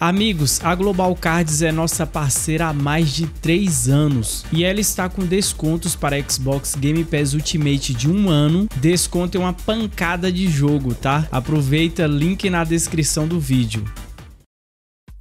Amigos, a Global Cards é nossa parceira há mais de 3 anos e ela está com descontos para Xbox Game Pass Ultimate de um ano. Desconto é uma pancada de jogo, tá? Aproveita, link na descrição do vídeo.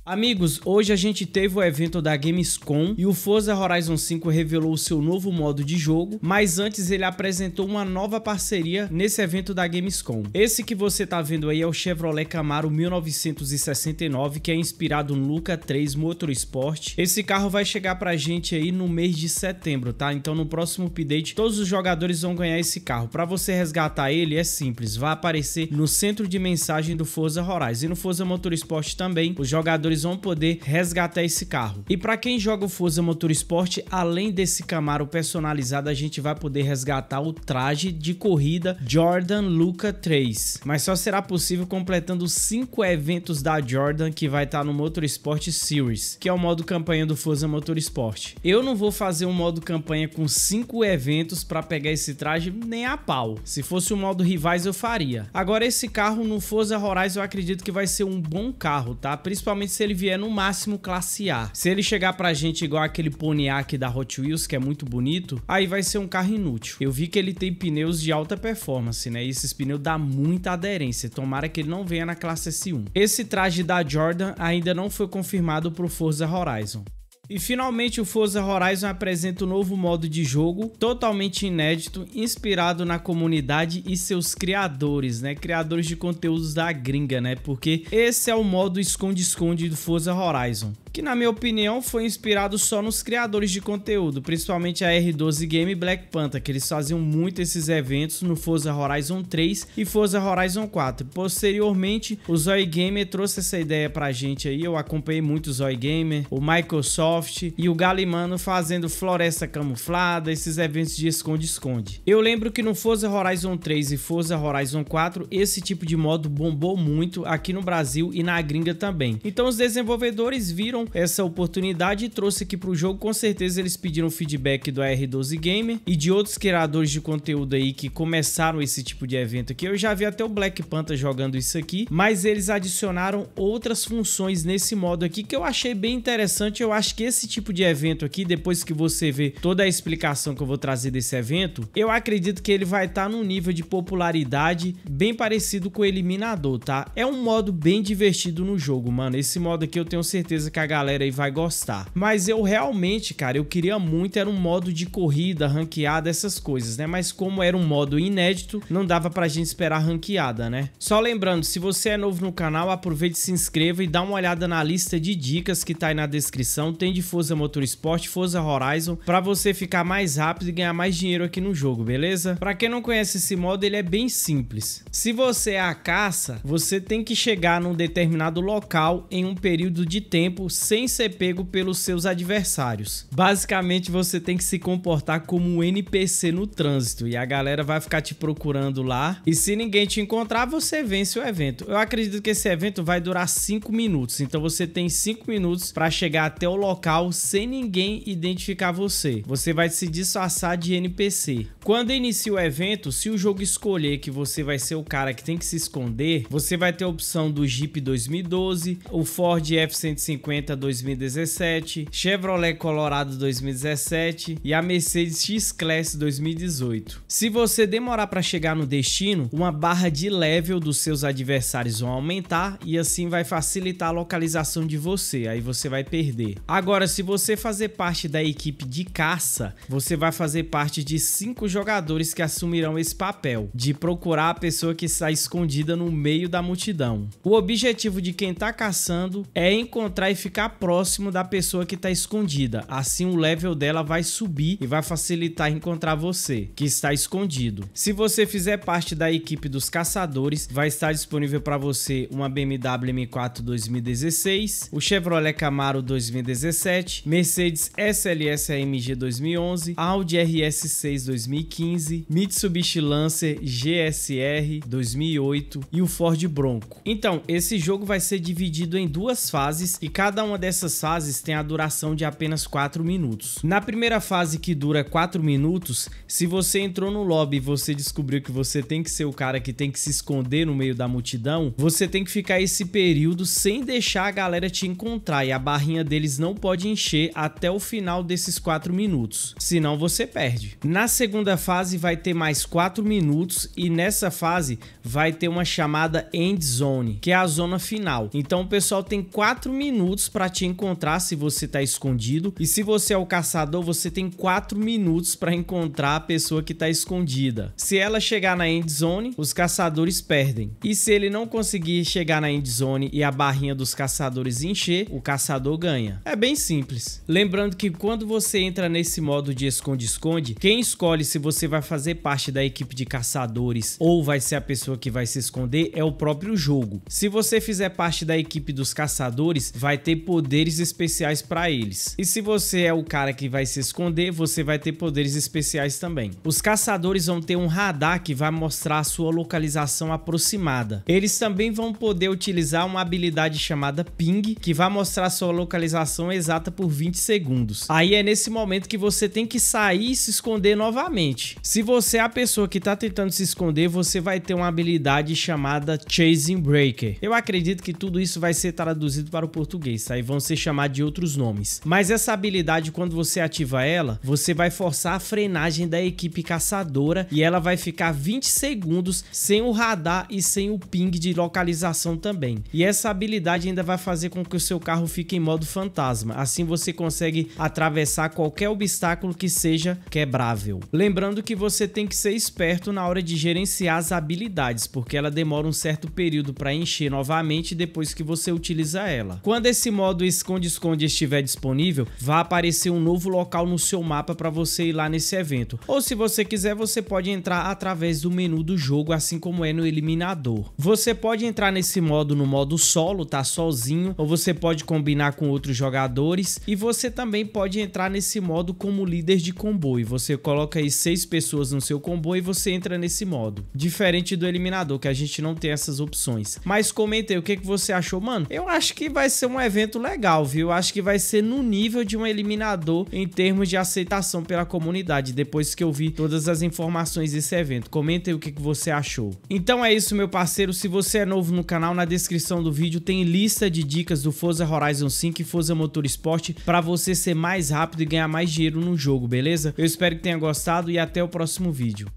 Amigos, hoje a gente teve o evento da Gamescom e o Forza Horizon 5 revelou o seu novo modo de jogo, mas antes ele apresentou uma nova parceria nesse evento da Gamescom. Esse que você tá vendo aí é o Chevrolet Camaro 1969, que é inspirado no Luca 3 Motorsport. Esse carro vai chegar pra gente aí no mês de setembro, tá? Então no próximo update todos os jogadores vão ganhar esse carro. Para você resgatar ele é simples, vai aparecer no centro de mensagem do Forza Horizon e no Forza Motorsport também. Os jogadores eles vão poder resgatar esse carro. E para quem joga o Forza Motorsport, além desse Camaro personalizado, a gente vai poder resgatar o traje de corrida Jordan Luca 3. Mas só será possível completando cinco eventos da Jordan que vai estar tá no Motorsport Series, que é o modo campanha do Forza Motorsport. Eu não vou fazer um modo campanha com cinco eventos para pegar esse traje nem a pau. Se fosse o um modo rivais eu faria. Agora esse carro no Forza Horizon eu acredito que vai ser um bom carro, tá? Principalmente se ele vier no máximo classe A. Se ele chegar pra gente igual aquele Pontiac da Hot Wheels, que é muito bonito, aí vai ser um carro inútil. Eu vi que ele tem pneus de alta performance, né? E esses pneus dá muita aderência. Tomara que ele não venha na classe S1. Esse traje da Jordan ainda não foi confirmado pro Forza Horizon. E finalmente o Forza Horizon apresenta um novo modo de jogo totalmente inédito, inspirado na comunidade e seus criadores, né? Criadores de conteúdos da gringa, né? Porque esse é o modo esconde-esconde do Forza Horizon que na minha opinião foi inspirado só nos criadores de conteúdo, principalmente a R12 Game e Black Panther, que eles faziam muito esses eventos no Forza Horizon 3 e Forza Horizon 4. Posteriormente, o Zoe Gamer trouxe essa ideia pra gente aí, eu acompanhei muito o Zoe Gamer, o Microsoft Microsoft e o Galimano fazendo Floresta Camuflada, esses eventos de esconde-esconde. Eu lembro que no Forza Horizon 3 e Forza Horizon 4, esse tipo de modo bombou muito aqui no Brasil e na gringa também. Então os desenvolvedores viram essa oportunidade e trouxe aqui para o jogo, com certeza eles pediram feedback do R12 Gamer e de outros criadores de conteúdo aí que começaram esse tipo de evento aqui. Eu já vi até o Black Panther jogando isso aqui, mas eles adicionaram outras funções nesse modo aqui que eu achei bem interessante, eu acho que esse tipo de evento aqui, depois que você vê toda a explicação que eu vou trazer desse evento, eu acredito que ele vai estar tá num nível de popularidade bem parecido com o Eliminador, tá? É um modo bem divertido no jogo, mano. Esse modo aqui eu tenho certeza que a galera aí vai gostar. Mas eu realmente, cara, eu queria muito era um modo de corrida, ranqueada, essas coisas, né? Mas como era um modo inédito, não dava pra gente esperar ranqueada, né? Só lembrando, se você é novo no canal, aproveite, se inscreva e dá uma olhada na lista de dicas que tá aí na descrição. Tem de Forza Motorsport, Forza Horizon, para você ficar mais rápido e ganhar mais dinheiro aqui no jogo, beleza? Para quem não conhece esse modo, ele é bem simples. Se você é a caça, você tem que chegar num determinado local em um período de tempo sem ser pego pelos seus adversários. Basicamente, você tem que se comportar como um NPC no trânsito e a galera vai ficar te procurando lá. E se ninguém te encontrar, você vence o evento. Eu acredito que esse evento vai durar 5 minutos, então você tem 5 minutos para chegar até o local local sem ninguém identificar você. Você vai se disfarçar de NPC. Quando inicia o evento, se o jogo escolher que você vai ser o cara que tem que se esconder, você vai ter a opção do Jeep 2012, o Ford F-150 2017, Chevrolet Colorado 2017 e a Mercedes X-Class 2018. Se você demorar para chegar no destino, uma barra de level dos seus adversários vão aumentar e assim vai facilitar a localização de você, aí você vai perder. Agora Agora, se você fazer parte da equipe de caça, você vai fazer parte de cinco jogadores que assumirão esse papel, de procurar a pessoa que está escondida no meio da multidão. O objetivo de quem está caçando é encontrar e ficar próximo da pessoa que está escondida, assim o level dela vai subir e vai facilitar encontrar você, que está escondido. Se você fizer parte da equipe dos caçadores, vai estar disponível para você uma BMW M4 2016, o Chevrolet Camaro 2016, 2017, Mercedes SLS AMG 2011, Audi RS6 2015, Mitsubishi Lancer GSR 2008 e o Ford Bronco. Então, esse jogo vai ser dividido em duas fases e cada uma dessas fases tem a duração de apenas 4 minutos. Na primeira fase que dura 4 minutos, se você entrou no lobby e você descobriu que você tem que ser o cara que tem que se esconder no meio da multidão, você tem que ficar esse período sem deixar a galera te encontrar e a barrinha deles não pode pode encher até o final desses 4 minutos, senão você perde. Na segunda fase vai ter mais 4 minutos e nessa fase vai ter uma chamada end zone, que é a zona final. Então o pessoal tem 4 minutos para te encontrar se você está escondido e se você é o caçador, você tem 4 minutos para encontrar a pessoa que está escondida. Se ela chegar na end zone, os caçadores perdem. E se ele não conseguir chegar na end zone e a barrinha dos caçadores encher, o caçador ganha. É bem simples. Lembrando que quando você entra nesse modo de esconde-esconde, quem escolhe se você vai fazer parte da equipe de caçadores ou vai ser a pessoa que vai se esconder é o próprio jogo. Se você fizer parte da equipe dos caçadores, vai ter poderes especiais para eles. E se você é o cara que vai se esconder, você vai ter poderes especiais também. Os caçadores vão ter um radar que vai mostrar a sua localização aproximada. Eles também vão poder utilizar uma habilidade chamada ping, que vai mostrar sua localização exata exata por 20 segundos. Aí é nesse momento que você tem que sair e se esconder novamente. Se você é a pessoa que tá tentando se esconder, você vai ter uma habilidade chamada Chasing Breaker. Eu acredito que tudo isso vai ser traduzido para o português, tá? vão ser chamados de outros nomes. Mas essa habilidade, quando você ativa ela, você vai forçar a frenagem da equipe caçadora e ela vai ficar 20 segundos sem o radar e sem o ping de localização também. E essa habilidade ainda vai fazer com que o seu carro fique em modo fantasma. Assim você consegue atravessar qualquer obstáculo que seja quebrável. Lembrando que você tem que ser esperto na hora de gerenciar as habilidades, porque ela demora um certo período para encher novamente depois que você utiliza ela. Quando esse modo esconde-esconde estiver disponível, vai aparecer um novo local no seu mapa para você ir lá nesse evento. Ou se você quiser, você pode entrar através do menu do jogo, assim como é no eliminador. Você pode entrar nesse modo no modo solo, tá sozinho, ou você pode combinar com outro jogador jogadores e você também pode entrar nesse modo como líder de comboio. Você coloca aí seis pessoas no seu comboio e você entra nesse modo. Diferente do eliminador, que a gente não tem essas opções. Mas comenta aí, o que, que você achou, mano? Eu acho que vai ser um evento legal, viu? acho que vai ser no nível de um eliminador em termos de aceitação pela comunidade, depois que eu vi todas as informações desse evento. Comenta aí o que, que você achou. Então é isso, meu parceiro. Se você é novo no canal, na descrição do vídeo tem lista de dicas do Forza Horizon 5 e Forza esporte para você ser mais rápido e ganhar mais dinheiro no jogo, beleza? Eu espero que tenha gostado e até o próximo vídeo.